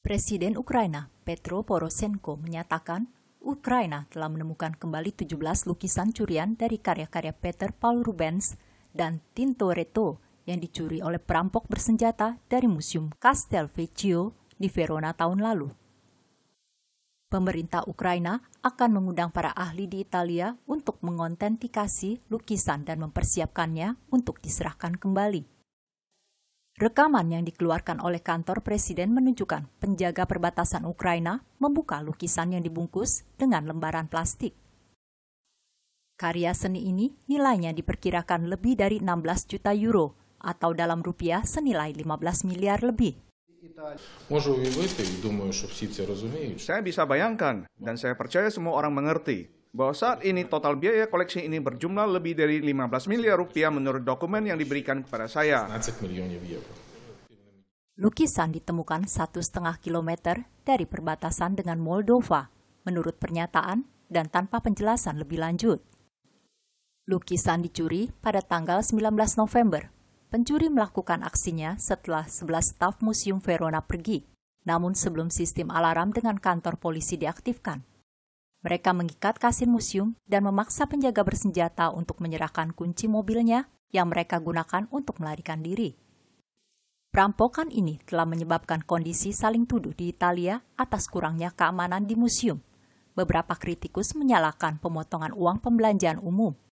Presiden Ukraina Petro Poroshenko menyatakan Ukraina telah menemukan kembali 17 lukisan curian dari karya-karya Peter Paul Rubens dan Tintoretto yang dicuri oleh perampok bersenjata dari Museum Castelvecchio di Verona tahun lalu. Pemerintah Ukraina akan mengundang para ahli di Italia untuk mengontentikasi lukisan dan mempersiapkannya untuk diserahkan kembali. Rekaman yang dikeluarkan oleh kantor presiden menunjukkan penjaga perbatasan Ukraina membuka lukisan yang dibungkus dengan lembaran plastik. Karya seni ini nilainya diperkirakan lebih dari 16 juta euro atau dalam rupiah senilai 15 miliar lebih. Saya bisa bayangkan dan saya percaya semua orang mengerti bahwa saat ini total biaya koleksi ini berjumlah lebih dari 15 miliar rupiah menurut dokumen yang diberikan kepada saya. Lukisan ditemukan satu setengah kilometer dari perbatasan dengan Moldova, menurut pernyataan dan tanpa penjelasan lebih lanjut. Lukisan dicuri pada tanggal 19 November. Pencuri melakukan aksinya setelah 11 staf Museum Verona pergi, namun sebelum sistem alarm dengan kantor polisi diaktifkan. Mereka mengikat kasir museum dan memaksa penjaga bersenjata untuk menyerahkan kunci mobilnya yang mereka gunakan untuk melarikan diri. Perampokan ini telah menyebabkan kondisi saling tuduh di Italia atas kurangnya keamanan di museum. Beberapa kritikus menyalahkan pemotongan uang pembelanjaan umum